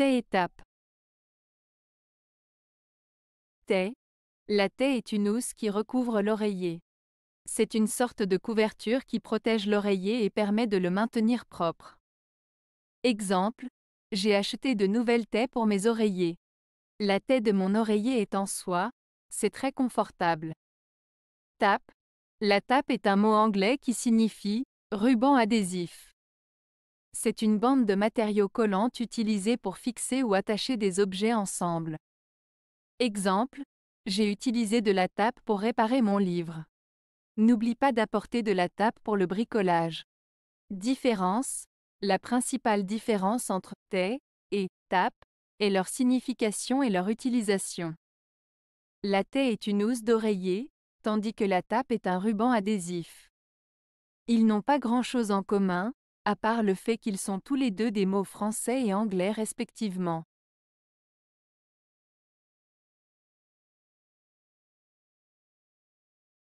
et étape. La tête est une housse qui recouvre l'oreiller. C'est une sorte de couverture qui protège l'oreiller et permet de le maintenir propre. Exemple, j'ai acheté de nouvelles têtes pour mes oreillers. La tête de mon oreiller est en soie, c'est très confortable. Tape. La tape est un mot anglais qui signifie ruban adhésif. C'est une bande de matériaux collants utilisée pour fixer ou attacher des objets ensemble. Exemple, j'ai utilisé de la tape pour réparer mon livre. N'oublie pas d'apporter de la tape pour le bricolage. Différence, la principale différence entre thé et tape est leur signification et leur utilisation. La thé est une housse d'oreiller, tandis que la tape est un ruban adhésif. Ils n'ont pas grand-chose en commun, à part le fait qu'ils sont tous les deux des mots français et anglais respectivement.